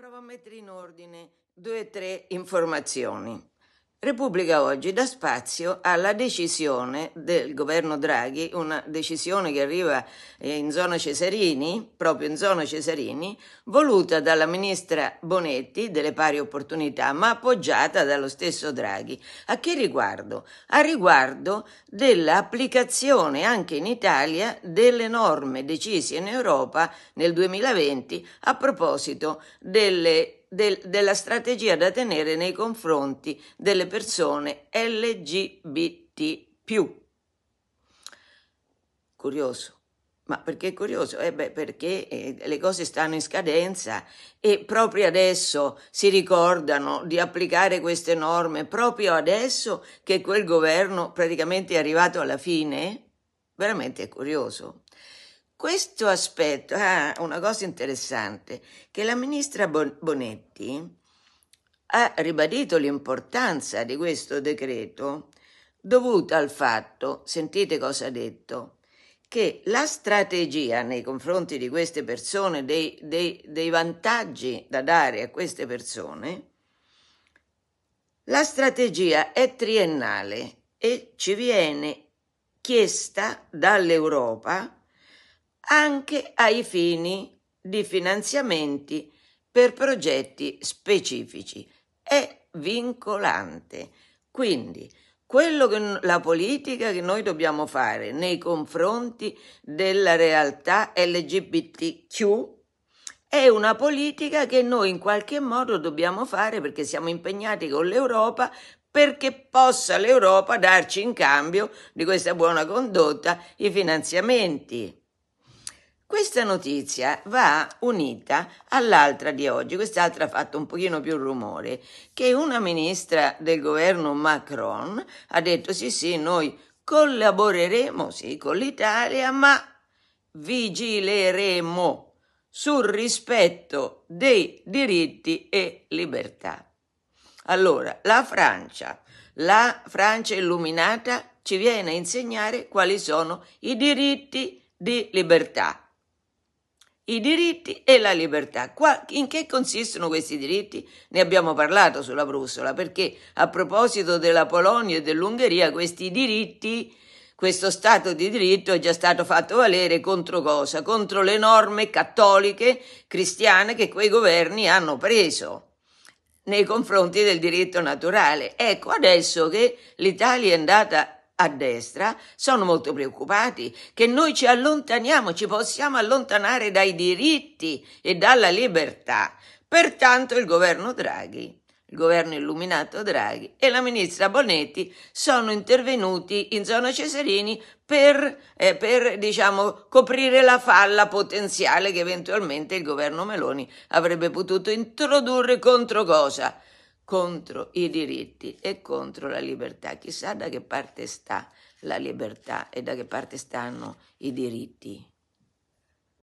Provo a mettere in ordine due o tre informazioni. Repubblica oggi dà spazio alla decisione del governo Draghi, una decisione che arriva eh, in zona Cesarini, proprio in zona Cesarini, voluta dalla ministra Bonetti delle pari opportunità, ma appoggiata dallo stesso Draghi. A che riguardo? A riguardo dell'applicazione anche in Italia delle norme decise in Europa nel 2020 a proposito delle del, della strategia da tenere nei confronti delle persone LGBT. Curioso. Ma perché è curioso? Eh beh, perché eh, le cose stanno in scadenza e proprio adesso si ricordano di applicare queste norme, proprio adesso che quel governo praticamente è arrivato alla fine? Veramente è curioso. Questo aspetto, ah, una cosa interessante, che la ministra Bonetti ha ribadito l'importanza di questo decreto dovuta al fatto, sentite cosa ha detto, che la strategia nei confronti di queste persone, dei, dei, dei, vantaggi da dare a queste persone, la strategia è triennale e ci viene chiesta dall'Europa anche ai fini di finanziamenti per progetti specifici. È vincolante. Quindi, quello che la politica che noi dobbiamo fare nei confronti della realtà LGBTQ è una politica che noi in qualche modo dobbiamo fare perché siamo impegnati con l'Europa perché possa l'Europa darci in cambio di questa buona condotta i finanziamenti. Questa notizia va unita all'altra di oggi, quest'altra ha fatto un pochino più rumore, che una ministra del governo Macron ha detto sì sì, noi collaboreremo sì con l'Italia, ma vigileremo sul rispetto dei diritti e libertà. Allora, la Francia, la Francia illuminata ci viene a insegnare quali sono i diritti di libertà i diritti e la libertà. Qua, in che consistono questi diritti? Ne abbiamo parlato sulla brussola, perché a proposito della Polonia e dell'Ungheria, questi diritti, questo Stato di diritto è già stato fatto valere contro cosa? Contro le norme cattoliche, cristiane che quei governi hanno preso nei confronti del diritto naturale. Ecco, adesso che l'Italia è andata a destra sono molto preoccupati che noi ci allontaniamo, ci possiamo allontanare dai diritti e dalla libertà. Pertanto il governo Draghi, il governo illuminato Draghi e la ministra Bonetti sono intervenuti in zona Cesarini per, eh, per diciamo, coprire la falla potenziale che eventualmente il governo Meloni avrebbe potuto introdurre contro cosa? contro i diritti e contro la libertà. Chissà da che parte sta la libertà e da che parte stanno i diritti.